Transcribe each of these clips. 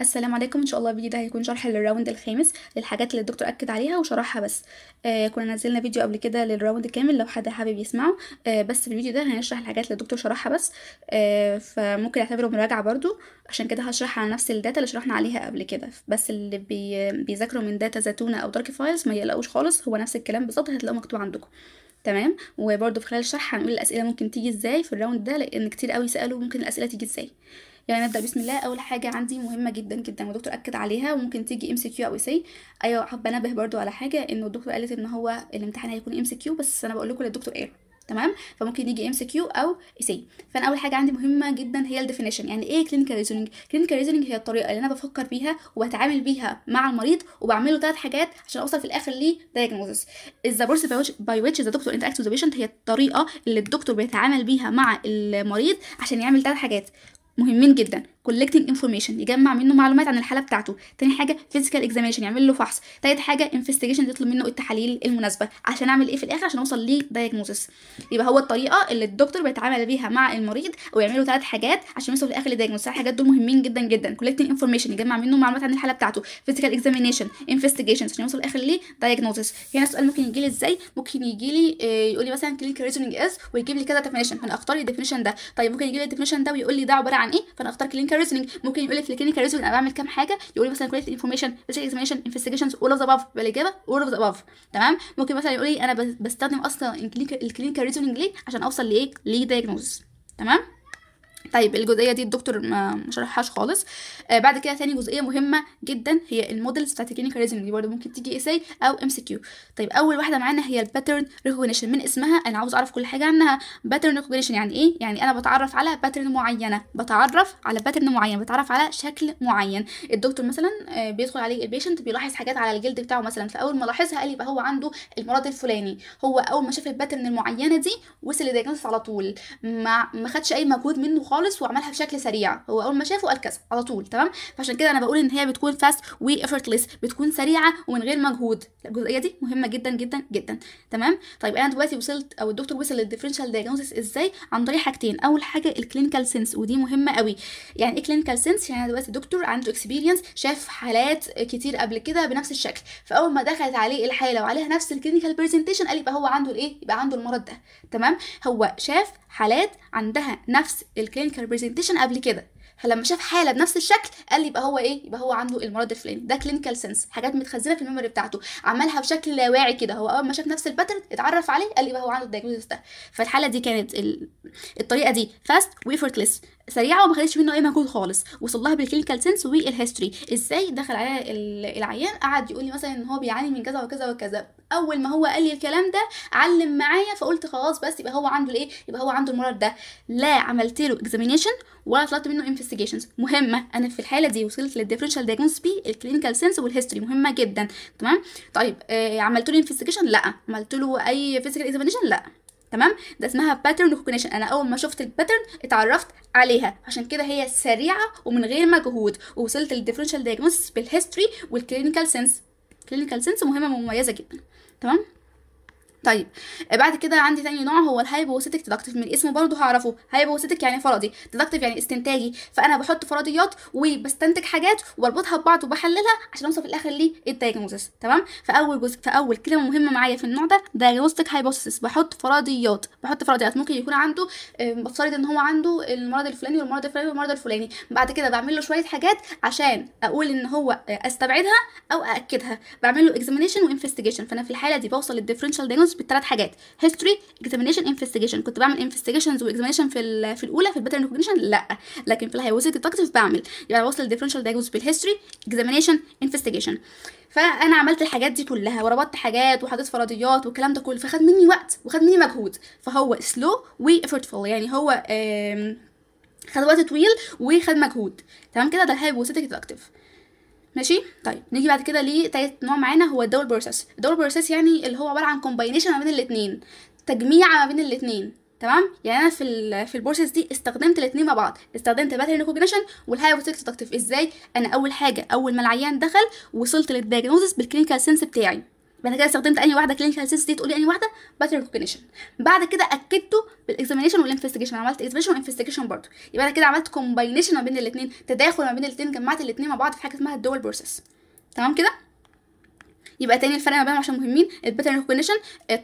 السلام عليكم ان شاء الله الفيديو ده هيكون شرح للراوند الخامس للحاجات اللي الدكتور اكد عليها وشرحها بس آه كنا نزلنا فيديو قبل كده للراوند كامل لو حد حابب يسمعه آه بس في الفيديو ده هنشرح الحاجات اللي الدكتور شرحها بس آه فممكن اعتبره مراجعه برضو عشان كده هشرح على نفس الداتا اللي شرحنا عليها قبل كده بس اللي بي بيذاكروا من داتا زتونه او دارك فايلز ما يلاقوش خالص هو نفس الكلام بالظبط هتلاقوه مكتوب عندكم تمام وبرده في خلال الشرح هنقول الاسئله ممكن تيجي ازاي في الراوند ده لان كتير قوي سالوا ممكن الاسئله تيجي ازاي يعني نبدا بسم الله اول حاجه عندي مهمه جدا جدا والدكتور اكد عليها وممكن تيجي ام سي كيو او اي سي ايوه حابه انبه برده على حاجه انه الدكتور قالت ان هو الامتحان هيكون ام سي كيو بس انا بقول لكم اللي الدكتور قال تمام فممكن يجي ام سي كيو او اي سي فانا اول حاجه عندي مهمه جدا هي الديفينيشن يعني ايه كلينيكال ريزونينج كلينيكال ريزونينج هي الطريقه اللي انا بفكر بيها وبتعامل بيها مع المريض وبعمل له ثلاث حاجات عشان اوصل في الاخر ليه دايجنوزس ذا بورس باي ويتش ذا دكتور انتراكت ذا بيشنت هي الطريقه اللي الدكتور بيتعامل بيها مع المريض عشان يعمل ثلاث حاجات مهمين جدا collecting information يجمع منه معلومات عن الحاله بتاعته تاني حاجه physical examination يعمل له فحص تالت حاجه investigation يطلب منه التحاليل المناسبه عشان اعمل ايه في الاخر عشان اوصل ليه diagnosis يبقى هو الطريقه اللي الدكتور بيتعامل بيها مع المريض ويعمل له ثلاث حاجات عشان يوصل في الاخر لdiagnosis الحاجات دول مهمين جدا جدا collecting information يجمع منه معلومات عن الحاله بتاعته physical examination investigation عشان يوصل في الاخر ليه diagnosis هنا سؤال ممكن يجي لي ازاي ممكن يجي لي آه، يقول لي مثلا clinical reasoning is ويجيب لي كذا definition فانا اختار الديفينيشن ده طيب ممكن يجيب لي الديفينيشن ده ويقول لي ده عباره عن ايه فانا اختار clinical الكلينيكال ريزونينج ممكن يقول لك في الكلينيكال ريزونينج انا بعمل كام حاجه يقول لي مثلا كواليتي انفورميشن ريسيرش اكزامينشن انفستيجيشنز اول اوف ذا اباف كده اول اوف ذا تمام ممكن مثلا يقول لي انا بستخدم اصلا الكلينيكال ريزونينج ليه عشان اوصل لايه لدايجنوز تمام طيب الجزئيه دي الدكتور ما شرحهاش خالص آه بعد كده ثاني جزئيه مهمه جدا هي المودلز بتاعت الكلينيكاليزم دي برده ممكن تيجي اساي او ام سي كيو طيب اول واحده معانا هي الباترن ريكوجنيشن من اسمها انا عاوز اعرف كل حاجه عنها باترن ريكوجنيشن يعني ايه يعني انا بتعرف على باترن معينه بتعرف على باترن معين بتعرف على شكل معين الدكتور مثلا آه بيدخل عليه البيشنت بيلاحظ حاجات على الجلد بتاعه مثلا فاول ما لاحظها قال يبقى هو عنده المرض الفلاني هو اول ما شاف الباترن المعينه دي وصل لدياجنوس على طول ما ما خدش اي مجهود منه خالص خالص وعملها بشكل سريع هو اول ما شافه قال كذا على طول تمام فعشان كده انا بقول ان هي بتكون فاست وافورتلس بتكون سريعه ومن غير مجهود الجزئيه دي مهمه جدا جدا جدا تمام طيب انا دلوقتي وصلت او الدكتور وصل للديفرنشال دايجنوستس ازاي عن طريق حاجتين اول حاجه الكلينيكال سنس ودي مهمه قوي يعني ايه كلينيكال سنس يعني دلوقتي الدكتور عنده اكسبيرينس شاف حالات كتير قبل كده بنفس الشكل فاول ما دخلت عليه الحاله وعليها نفس الكلينيكال برزنتيشن قال يبقى هو عنده الايه يبقى عنده المرض ده تمام هو شاف حالات عندها نفس الكلينيكال كلينيكال بريزنتيشن قبل كده فلما شاف حاله بنفس الشكل قال لي يبقى هو ايه يبقى هو عنده المرض الفلاني ده كلينيكال سنس حاجات متخزنه في الميموري بتاعته عملها بشكل لا واعي كده هو اول ما شاف نفس الباترن اتعرف عليه قال لي يبقى هو عنده الدايجنوستيك ده فالحاله دي كانت ال... الطريقه دي فاست ويفورتليس سريعه وما خدتش منه اي مجهود خالص وصل لها بالكلينيكال سنس والهيستوري ازاي دخل عليا العيان قعد يقول لي مثلا ان هو بيعاني من كذا وكذا وكذا اول ما هو قال لي الكلام ده علم معايا فقلت خلاص بس يبقى هو عنده الايه يبقى هو عنده المرض ده لا عملت له اكزامينيشن ولا طلبت منه انفستيجيشنز مهمه انا في الحاله دي وصلت للديفرنشال دايجنوستس بي الكلينيكال سنس والهيستوري مهمه جدا تمام طيب آه عملت له انفستيجيشن لا عملت له اي فيزيكال اكزامينيشن لا تمام ده اسمها باترن ريكوجنيشن انا اول ما شفت الباترن اتعرفت عليها عشان كده هي سريعه ومن غير مجهود ووصلت للديفرنشال دايجنوستس بالهيستوري والكلينيكال سنس كلينيكال سنس مهمه ومميزه جدا تمام طيب بعد كده عندي تاني نوع هو الهايبوستيك ديدكتيف من اسمه برضه هعرفه هايبوستيك يعني فرضي ديدكتيف يعني استنتاجي فانا بحط فرضيات وبستنتج حاجات واربطها ببعض وبحللها عشان اوصل في الاخر للدايجنوزس تمام فاول جزء فاول كلمه مهمه معايا في النوع ده دايجنوستيك هايبوستيس بحط فرضيات بحط فرضيات ممكن يكون عنده بفترض ان هو عنده المرض الفلاني والمرض الفلاني والمرض الفلاني بعد كده بعمل له شويه حاجات عشان اقول ان هو آه، استبعدها او ااكدها بعمل له اكزامينشن وانفستيجيشن فانا في الحاله دي بوصل للديفرنشال دايجنوز بالثلاث حاجات هيستوري اكزامينشن انفستيجيشن كنت بعمل انفستيجيشنز واكزامينشن في في الاولى في الباترن ريكوجنيشن لا لكن في الهايوزيك ديتكتيف بعمل يبقى بوصل الديفرنشال دايجنوز بالهيستوري اكزامينشن انفستيجيشن فانا عملت الحاجات دي كلها وربطت حاجات وحطيت فرضيات والكلام ده كله فخد مني وقت وخد مني مجهود فهو سلو وافورتفول يعني هو خد وقت طويل وخد مجهود تمام كده ده الهايبوثيتيك ديدكتيف ماشي طيب نيجي بعد كده لتالت نوع معانا هو الدول بروسيس الدول بروسيس يعني اللي هو عباره عن كومباينيشن ما بين الاثنين تجميع ما بين الاثنين تمام يعني انا في في البروسيس دي استخدمت الاثنين مع بعض استخدمت الباترن ريكوجنيشن والهايبوتكس دكتيف ازاي انا اول حاجه اول ما العيان دخل وصلت للدياجنوزس بالكلينيكال سنس بتاعي بعد كده استخدمت اي واحده كلينيكال هيسيستي تقولي اي واحده باتر كوجنيشن بعد كده اكدته بالاكزامينشن والانفستيجيشن عملت اكزامينشن وانفستيجيشن برضه يبقى انا كده عملت كومباينيشن ما بين الاثنين تداخل ما بين الاثنين جمعت الاثنين مع بعض في حاجه اسمها الدول بروسيس تمام كده يبقى تاني الفرق ما بينهم عشان مهمين الباترن آه، ريكوجنيشن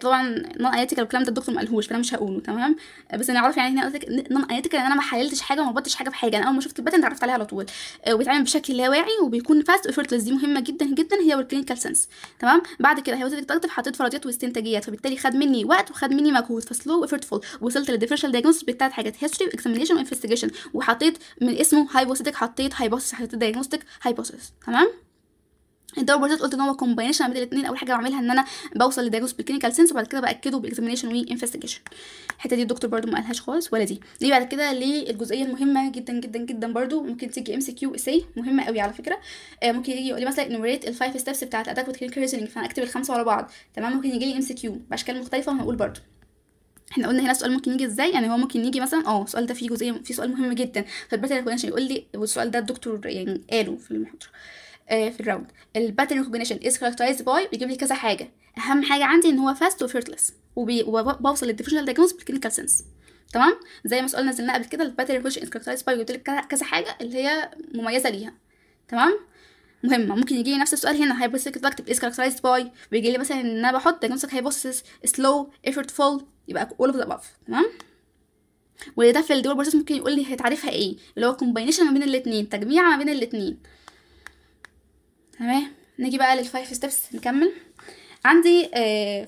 طبعا نون ايتيكال الكلام ده الدكتور ما قالهوش فانا مش هقوله تمام آه، بس انا اعرف يعني هنا قلت لك نون ايتيكال ان انا ما حللتش حاجه وما ربطتش حاجه بحاجه انا اول ما شفت الباترن اتعرفت عليها على طول آه، وبيتعمل بشكل لا واعي وبيكون فاست افورتلس دي مهمه جدا جدا هي والكلينيكال سنس تمام بعد كده هي وصلت تكتب حطيت فرضيات واستنتاجيات فبالتالي خد مني وقت وخد مني مجهود فسلو افورتفول وصلت للديفرنشال دايجنوستس بالثلاث حاجات هيستوري واكزامينيشن وانفستيجيشن وحطيت من اسمه هايبوستيك حطيت هايبوستيك حطيت دايجنوستيك هايبوستيك تمام الدور بروتات قلت ان هو كومباينيشن بين الاثنين اول حاجه بعملها ان انا بوصل لدايجنوس بالكلينيكال سنس وبعد كده باكده بالاكزامينشن وانفستيجيشن الحته دي الدكتور برده ما قالهاش خالص ولا دي دي بعد كده للجزئيه المهمه جدا جدا جدا برده ممكن تيجي ام سي كيو اي مهمه قوي على فكره آه ممكن يجي يقول لي مثلا انوريت الفايف ستيبس بتاعت اداك كلينيكال ريزنينج فانا اكتب الخمسه ورا بعض تمام ممكن يجي لي ام سي كيو باشكال مختلفه وهنقول برده احنا قلنا هنا السؤال ممكن يجي ازاي يعني هو ممكن يجي مثلا اه السؤال ده فيه جزئيه فيه سؤال مهم جدا فالباتر يقول لي والسؤال ده الدكتور يعني قاله في المحاضره آه، في الراوند الباترن ريكوجنيشن از كاركترايز باي بيجيب لي كذا حاجه اهم حاجه عندي ان هو فاست وفيرتلس وبوصل للديفيشنال دايجنوز بالكلينيكال سنس تمام زي ما سؤال نزلناه قبل كده الباترن ريكوجنيشن از كاركترايز باي بيجيب لك كذا حاجه اللي هي مميزه ليها تمام مهمه ممكن يجي لي نفس السؤال هنا هايبوثيك بكتب از كاركترايزد باي ويجي لي مثلا ان انا بحط دايجنوستيك هايبوثيسس سلو ايفورتفول يبقى all of the above تمام وده في الدول بروسيس ممكن يقول لي تعريفها ايه اللي هو كومباينيشن ما بين الاثنين تجميع ما بين الاثنين تمام نيجي بقى للفايف ستيبس نكمل عندي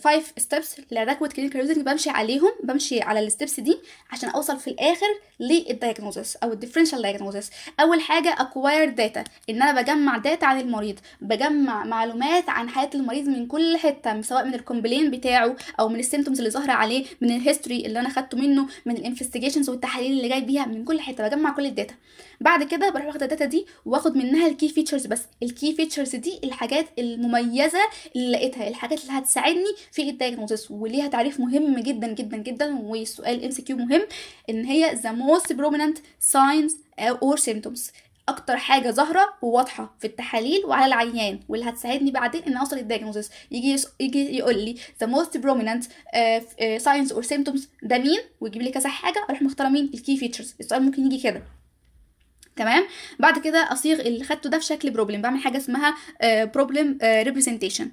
فايف آه، ستيبس لعلاج كلينيكال يوزنج بمشي عليهم بمشي على الستيبس دي عشان اوصل في الاخر للدايجنوزس او الديفرنشال دايجنوزس اول حاجه اكواير داتا ان انا بجمع داتا عن المريض بجمع معلومات عن حياه المريض من كل حته سواء من الكومبلين بتاعه او من السيمتومز اللي ظاهره عليه من الهيستوري اللي انا خدته منه من الانفستيجيشنز والتحاليل اللي جاي بيها من كل حته بجمع كل الداتا بعد كده بروح واخد الداتا دي واخد منها الكي فيتشرز بس الكي فيتشرز دي الحاجات المميزه اللي لقيتها الحاجات اللي هتساعدني في الدايجنوستس وليها تعريف مهم جدا جدا جدا والسؤال ام سي كيو مهم ان هي the most prominent signs or symptoms اكتر حاجه ظاهره وواضحه في التحاليل وعلى العيان واللي هتساعدني بعدين ان اوصل للدايجنوزس يجي يجي يقول لي ذا موست بروميننت ساينز اور سيمتومز ده مين ويجيب لي كذا حاجه اروح مختاره مين الكي فيتشرز السؤال ممكن يجي كده تمام بعد كده اصيغ اللي خدته ده في شكل بروبلم بعمل حاجه اسمها بروبلم ريبريزنتيشن uh,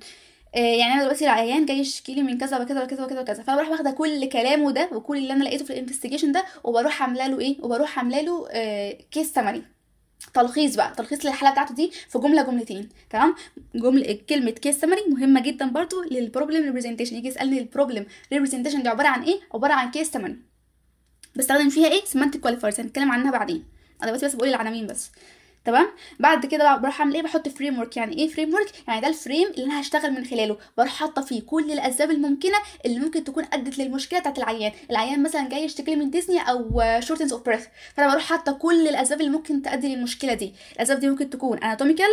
آه، يعني انا دلوقتي العيان جاي يشكي لي من كذا وكذا وكذا وكذا وكذا فانا بروح واخده كل كلامه ده وكل اللي انا لقيته في الانفستيجيشن ده وبروح عامله له ايه وبروح عامله له كيس آه، سمري تلخيص بقى تلخيص للحاله بتاعته دي في جمله جملتين تمام جمله كلمه كيس سمري مهمه جدا برضو للبروبلم ريبريزنتيشن يجي يسالني البروبلم ريبريزنتيشن دي عباره عن ايه عباره عن كيس سمري بستخدم فيها ايه سيمانتيك كواليفايرز هنتكلم عنها بعدين انا دلوقتي بس بقول العناوين بس تمام بعد كده بقى بروح اعمل ايه بحط فريم ورك يعني ايه فريم ورك يعني ده الفريم اللي انا هشتغل من خلاله بروح حاطه فيه كل الاسباب الممكنه اللي ممكن تكون ادت للمشكله بتاعت العيان العيان مثلا جاي يشتكي من ديزني او شورتنز اوف بريث فانا بروح حاطه كل الاسباب اللي ممكن تؤدي للمشكله دي الاسباب دي ممكن تكون اناتوميكال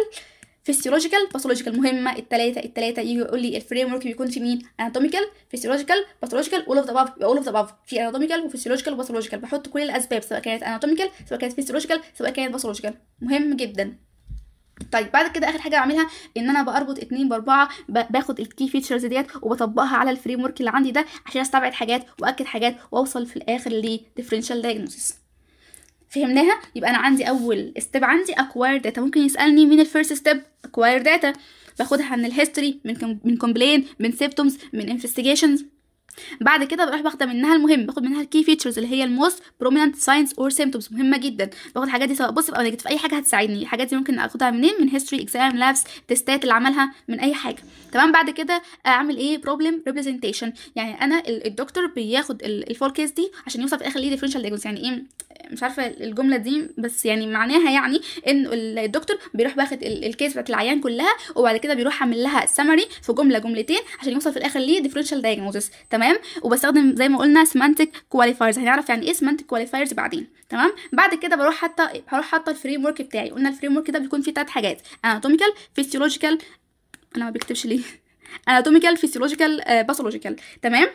فيسيولوجيكال باثولوجيكال مهمه الثلاثه الثلاثه يجي يقول لي الفريم ورك بيكون في مين اناتوميكال فيسيولوجيكال باثولوجيكال اول اوف ذا باف يبقى اول اوف ذا باف في اناتوميكال وفيسيولوجيكال وباثولوجيكال بحط كل الاسباب سواء كانت اناتوميكال سواء كانت فيسيولوجيكال سواء كانت باثولوجيكال مهم جدا طيب بعد كده اخر حاجه بعملها ان انا بربط اتنين باربعه باخد الكي فيتشرز ديت وبطبقها على الفريم ورك اللي عندي ده عشان استبعد حاجات واكد حاجات واوصل في الاخر لديفرنشال دايجنوستس فهمناها يبقى انا عندي اول ستيب عندي اكواير داتا ممكن يسالني مين الفيرست ستيب اكواير داتا باخدها من الهيستوري من من كومبلين من سيبتومز من انفستيجيشنز بعد كده بروح باخده منها المهم باخد منها الكي فيتشرز اللي هي الموست بروميننت ساينز اور سيمتومز مهمه جدا باخد الحاجات دي سواء بوزيتيف او نيجاتيف اي حاجه هتساعدني الحاجات دي ممكن اخدها منين من هيستوري اكزام لابس تيستات اللي عملها من اي حاجه تمام بعد كده اعمل ايه بروبلم ريبريزنتيشن يعني انا الدكتور بياخد الفول كيس دي عشان يوصل في الاخر ليه ديفرنشال دياجنوز يعني ايه مش عارفه الجمله دي بس يعني معناها يعني ان الدكتور بيروح باخد الكيس بتاعت العيان كلها وبعد كده بيروح عامل لها سمري في جمله جملتين عشان يوصل في الاخر ليه ديفرنشال دايجنوزس تمام تمام وبستخدم زي ما قلنا سيمانتك كواليفايرز هنعرف يعني ايه سيمانتك كواليفايرز بعدين تمام بعد كده بروح حتى هروح حاطه الفريم ورك بتاعي قلنا الفريم ورك ده بيكون فيه ثلاث حاجات اناتوميكال فيسيولوجيكال انا ما بكتبش ليه اناتوميكال فيسيولوجيكال باثولوجيكال تمام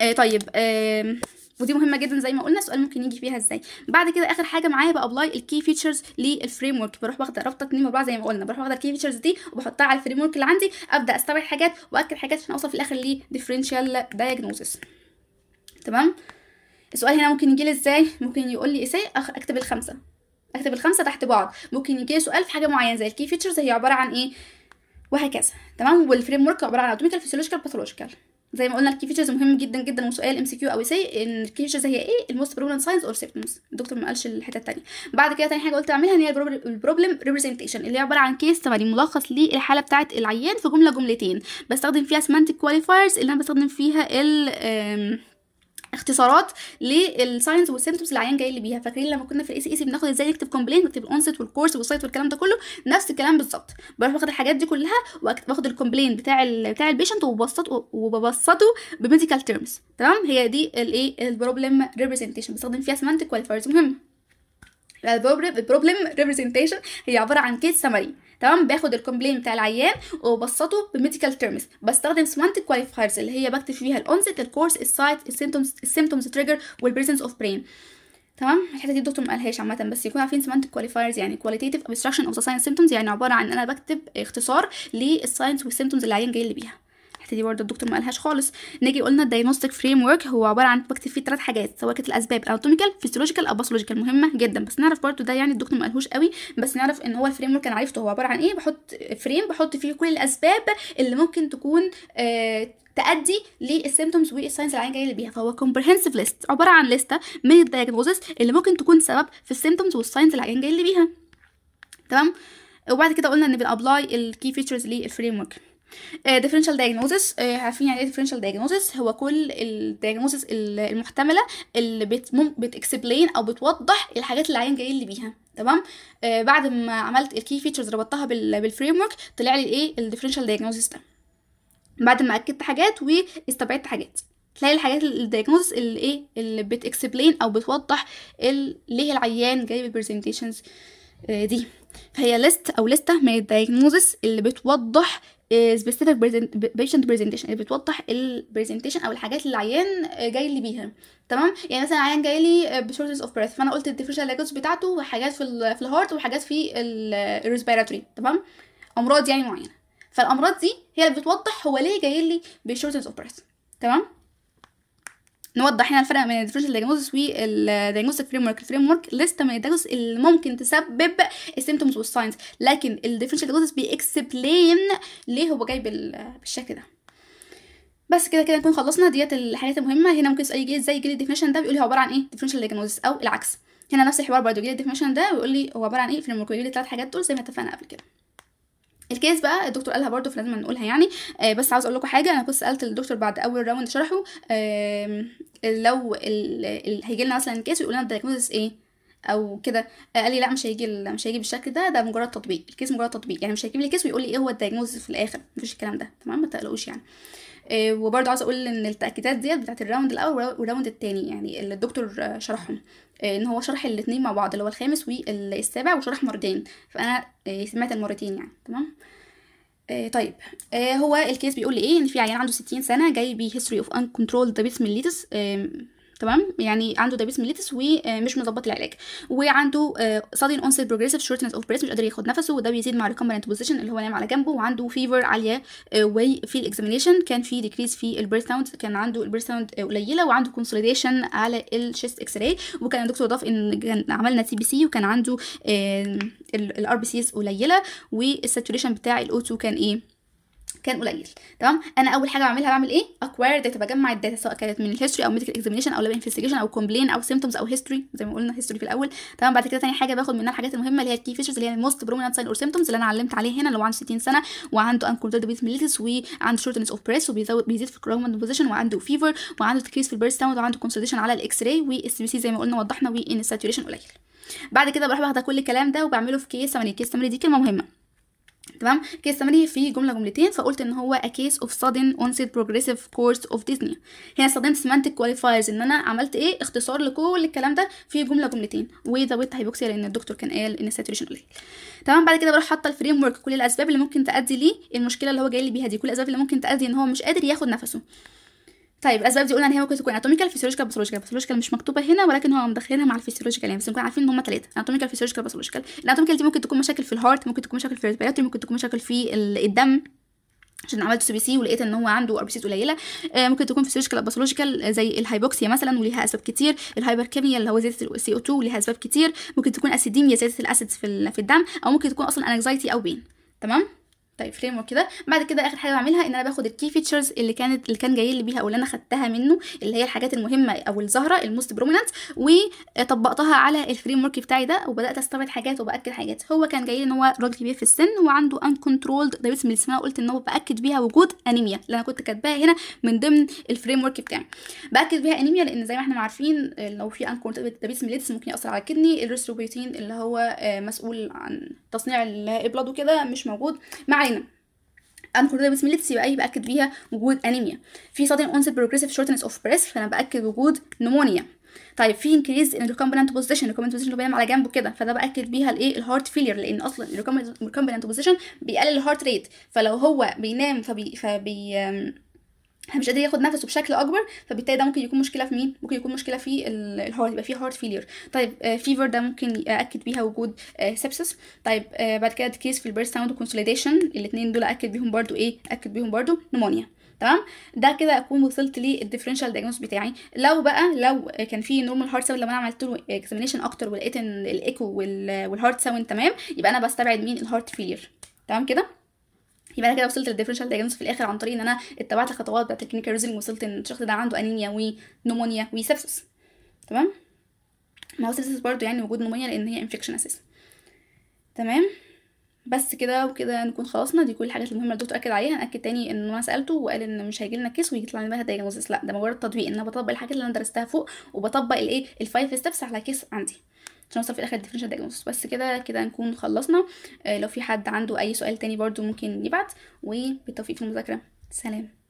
آه طيب آه ودي مهمه جدا زي ما قلنا السؤال ممكن يجي فيها ازاي بعد كده اخر حاجه معايا بابلاي الكي فيتشرز للفريم ورك بروح واخده رابطه 2 4 زي ما قلنا بروح واخده الكي فيتشرز دي وبحطها على الفريم ورك اللي عندي ابدا استبعد حاجات واكد حاجات عشان اوصل في الاخر لديفرنشال دايجنوستس تمام السؤال هنا ممكن يجي لي ازاي ممكن يقول لي ايساي اكتب الخمسه اكتب الخمسه تحت بعض ممكن يجي سؤال في حاجه معينه زي الكي فيتشرز هي عباره عن ايه وهكذا تمام والفريم ورك عباره عن اوتوميكال فيسيولوجيكال باثولوجيكال زي ما قلنا الكي فيتشرز مهم جدا جدا وسؤال ام سي كيو او سي ان الكي فيتشرز هي ايه الموست بروبلم ساينز اور سيمبتومز الدكتور ما قالش الحته الثانيه بعد كده تاني حاجه قلت اعملها ان هي البروبلم ريبريزنتيشن اللي هي عباره عن كيس تمارين ملخص للحاله بتاعه العيان في جمله جملتين بستخدم فيها سيمانتك كواليفايرز اللي انا بستخدم فيها ال اختصارات للساينس والسيمتومز اللي العيان جاي لي بيها فاكرين لما كنا في الاي سي اي سي بناخد ازاي نكتب كومبلين نكتب الاونست والكورس والسايت والكلام ده كله نفس الكلام بالظبط بروح واخد الحاجات دي كلها واخد الكومبلين بتاع ال بتاع البيشنت وببسطه وببسطه بميديكال تيرمز تمام هي دي الايه البروبلم ريبريزنتيشن بستخدم فيها سيمانتك كواليفايرز مهم البروبلم ريبريزنتيشن هي عباره عن كيس سمري تمام باخد الكومبلين بتاع العيان وبسطه بميديكال تيرمز بستخدم سمانت كواليفايرز اللي هي بكتب فيها الاونست الكورس السايت السيمتومز السيمتومز تريجر والبريزنس اوف برين تمام الحته دي الدكتور ما قالهاش عامه بس يكون عارفين سيمانتك كواليفايرز يعني كواليتيتيف ابستراكشن اوف ذا ساينس سيمتومز يعني عباره عن ان انا بكتب اختصار للساينس والسيمتومز اللي العيان جاي لي بيها دي برضه الدكتور ما قالهاش خالص نيجي قلنا الدايجنوستيك فريم ورك هو عباره عن بكتب فيه ثلاث حاجات سواء كانت الاسباب اناتوميكال فيسيولوجيكال او باثولوجيكال مهمه جدا بس نعرف برضه ده يعني الدكتور ما قالهوش قوي بس نعرف ان هو الفريم ورك انا عرفته هو عباره عن ايه بحط فريم بحط فيه كل الاسباب اللي ممكن تكون آه تأدي للسيمتومز والساينز اللي العين جايه بيها فهو كومبريهنسيف ليست عباره عن لسته من الدايجنوزز اللي ممكن تكون سبب في السيمتومز والساينز اللي العين جايه بيها تمام وبعد كده قلنا ان بنابلاي الكي فيتشرز للفريم ورك ديفرنشال آه، دايجنوزس آه، عارفين يعني ايه ديفرنشال دايجنوزس هو كل الدايجنوزس المحتمله اللي بت بتكسبلين او بتوضح الحاجات اللي العيان جاي لي بيها تمام آه بعد ما عملت الكي فيتشرز ربطتها بالفريم ورك طلع لي إيه؟ ال الديفرنشال دايجنوزس ده بعد ما اكدت حاجات واستبعدت حاجات تلاقي الحاجات الدايجنوزس اللي ايه اللي بتكسبلين او بتوضح ليه العيان جاي بالبرزنتيشنز آه، دي فهي ليست او لستة من الدايجنوزس اللي بتوضح سبيسيفيك بيشنت برزنتيشن اللي بتوضح البرزنتيشن او الحاجات اللي العيان جاي لي بيها تمام يعني مثلا عيان جاي لي بشورتس اوف بريث فانا قلت الديفرنشال لاجوس بتاعته وحاجات في في الهارت وحاجات في الريسبيراتوري تمام امراض يعني معينه فالامراض دي هي اللي بتوضح هو ليه جاي لي بشورتس اوف بريث تمام نوضح هنا الفرق بين الديفرنشال دايجنوستس والدايجنوستيك فريم ورك الفريم ورك لسه من الدايجنوستس اللي ممكن تسبب السيمتومز والساينز لكن الديفرنشال دايجنوستس بيكسبلين ليه هو جاي بالشكل ده بس كده كده نكون خلصنا ديت الحاجات المهمه هنا ممكن يسال يجي ازاي جه الديفينيشن ده بيقول لي هو عباره عن ايه ديفرنشال دايجنوستس او العكس هنا نفس الحوار برضه جه الديفينيشن ده ويقول لي هو عباره عن ايه فريم ورك بيقول لي ثلاث حاجات دول زي ما اتفقنا قبل كده الكيس بقى الدكتور قالها برضو فلازم نقولها يعني آه بس عاوز اقول لكم حاجه انا كنت سالت الدكتور بعد اول راوند شرحه آه لو هيجي لنا مثلا كيس ويقول لنا الدايكنوزس ايه او كده آه، قال لي لا مش هيجي مش هيجي بالشكل ده ده مجرد تطبيق الكيس مجرد تطبيق يعني مش هيجيب لي كيس ويقول لي ايه هو الدايجنوز في الاخر مفيش الكلام ده تمام ما تقلقوش يعني آه، وبرضه عايزه اقول ان التاكيدات ديت بتاعت الراوند الاول والراوند الثاني يعني اللي الدكتور شرحهم آه، ان هو شرح الاثنين مع بعض اللي هو الخامس والسابع وشرح مرتين فانا آه، سمعت المرتين يعني تمام طيب هو الكيس بيقول لي ايه ان في عيان عنده 60 سنه جاي بهيستوري اوف انكنترولد بيسميليتس تمام يعني عنده دايبيتس ميليتس ومش مظبط العلاج وعنده سادين اونست بروجريسيف شورتنس اوف بريس مش قادر ياخد نفسه وده بيزيد مع ريكومبرنت بوزيشن اللي هو نايم على جنبه وعنده فيفر عاليه وفي آه، الاكزامينشن كان في ديكريز في البريث ساوند كان عنده البريث ساوند آه، قليله وعنده كونسوليديشن على الشيست اكس راي وكان الدكتور ضاف ان كان عملنا سي بي سي وكان عنده الار بي سيز قليله والساتوريشن بتاع الاو 2 كان ايه كان قليل تمام انا اول حاجه بعملها بعمل ايه اكواير داتا بجمع الداتا سواء كانت من الهيستوري او ميديكال اكزامينشن او لاب انفستيجيشن او كومبلين او سيمتومز او هيستوري زي ما قلنا هيستوري في الاول تمام بعد كده ثاني حاجه باخد منها الحاجات المهمه اللي هي الكي فيشرز اللي هي الموست برومينانت ساين اور سيمتومز اللي انا علمت عليه هنا اللي هو عنده 60 سنه وعنده انكونترد بيت ميليتس وعنده شورتنس اوف بريس وبيزيد في الكرومن بوزيشن وعنده فيفر وعنده تكريس في البيرست ساوند وعنده كونسلتيشن على الاكس راي واس بي سي زي ما قلنا وضحنا وان الساتوريشن قليل بعد كده بروح واخده كل الكلام ده وبعمله في كيس 8 كيس 8 دي كلمه مهمه تمام كيس سمري في جمله جملتين فقلت ان هو a case of sudden onset progressive course of dyspnea هنا استخدمت semantic qualifiers ان انا عملت ايه اختصار لكل الكلام ده في جمله جملتين وذا ويت هايبوكسيا لان الدكتور كان قال ان الساتوريشن قليل تمام بعد كده بروح حاطه الفريم ورك كل الاسباب اللي ممكن تؤدي ليه المشكله اللي هو جاي لي بيها دي كل الاسباب اللي ممكن تؤدي ان هو مش قادر ياخد نفسه طيب الاسباب دي قلنا ان هي ممكن تكون اناتوميكال فيسيولوجيكال باثولوجيكال باثولوجيكال مش مكتوبه هنا ولكن هو مدخلينها مع الفيسيولوجيكال يعني بس نكون عارفين ان هم ثلاثه اناتوميكال فيسيولوجيكال باثولوجيكال الاناتوميكال دي ممكن تكون مشاكل في الهارت ممكن تكون مشاكل في الريسبيراتوري ممكن تكون مشاكل في الدم عشان عملت سي بي سي ولقيت ان هو عنده ار بي سيز قليله آه، ممكن تكون فيسيولوجيكال باثولوجيكال زي الهايبوكسيا مثلا وليها اسباب كتير الهايبر كيميا اللي هو زياده السي او 2 وليها اسباب كتير ممكن تكون اسيديميا زياده الاسيدز في الدم او ممكن تكون اصلا انكزايتي او بين تمام طيب فريم وكده بعد كده اخر حاجه بعملها ان انا باخد الكي فيتشرز اللي كانت اللي كان جاي لي بيها او اللي انا خدتها منه اللي هي الحاجات المهمه او الزهره الموست بروميننت وطبقتها على الفريم ورك بتاعي ده وبدات استبعد حاجات وباكد حاجات هو كان جاي لي ان هو راجل كبير في السن وعنده انكونترولد دايبيتس من اسمها قلت ان هو باكد بيها وجود انيميا اللي انا كنت كاتباها هنا من ضمن الفريم ورك بتاعي باكد بيها انيميا لان زي ما احنا عارفين لو في انكونترولد دايبيتس ميليتس ممكن ياثر على الكدني الريستروبيتين اللي هو آه، مسؤول عن تصنيع الابلاد وكده مش موجود مع معانا كل ده بسم الله يبقى ايه باكد ليها وجود انيميا في سادن اونست بروجريسيف شورتنس اوف بريس فانا باكد وجود نمونيا طيب في انكريز ان الريكومبنانت بوزيشن الريكومبنانت بوزيشن بينام على جنبه كده فده باكد بيها الايه الهارت فيلير لان اصلا الريكومبنانت بوزيشن بيقلل الهارت ريت فلو هو بينام فبي فبي مش قادر ياخد نفسه بشكل اكبر فبالتالي ده ممكن يكون مشكله في مين ممكن يكون مشكله في الهارت يبقى في هارت فيلير طيب فيفر آه، ده ممكن اكد بيها وجود سبسس آه، طيب آه، بعد كده كيس في البيرست ساوند وكونسوليديشن الاثنين دول اكد بيهم برده ايه اكد بيهم برده نمونيا تمام ده كده اكون وصلت للديفرنشال دايجنوز بتاعي لو بقى لو كان في نورمال هارت ساوند لو انا عملت له اكزامينشن اكتر ولقيت ان الايكو والهارت ساوند تمام يبقى انا بستبعد مين الهارت فيلير تمام كده يبقى انا كده وصلت للديفرنشال دايجنوس في الاخر عن طريق ان انا اتبعت الخطوات بتاعت الكلينيكال ريزنج وصلت ان الشخص ده عنده انيميا ونومونيا وسبسس تمام ما هو سبسس برضه يعني وجود نومونيا لان هي انفكشن اساسا تمام بس كده وكده نكون خلصنا دي كل الحاجات المهمه الدكتور اكد عليها هنأكد تاني ان انا سالته وقال ان مش هيجي لنا كيس ويطلع لنا دايجنوزس لا ده مجرد تطبيق ان انا بطبق الحاجات اللي انا درستها فوق وبطبق الايه الفايف ستبس على كيس عندي عشان اوصل في الاخر الديفرنشال دايجنوستس بس كده كده نكون خلصنا آه، لو في حد عنده اي سؤال تاني برضو ممكن يبعت وبالتوفيق في المذاكره سلام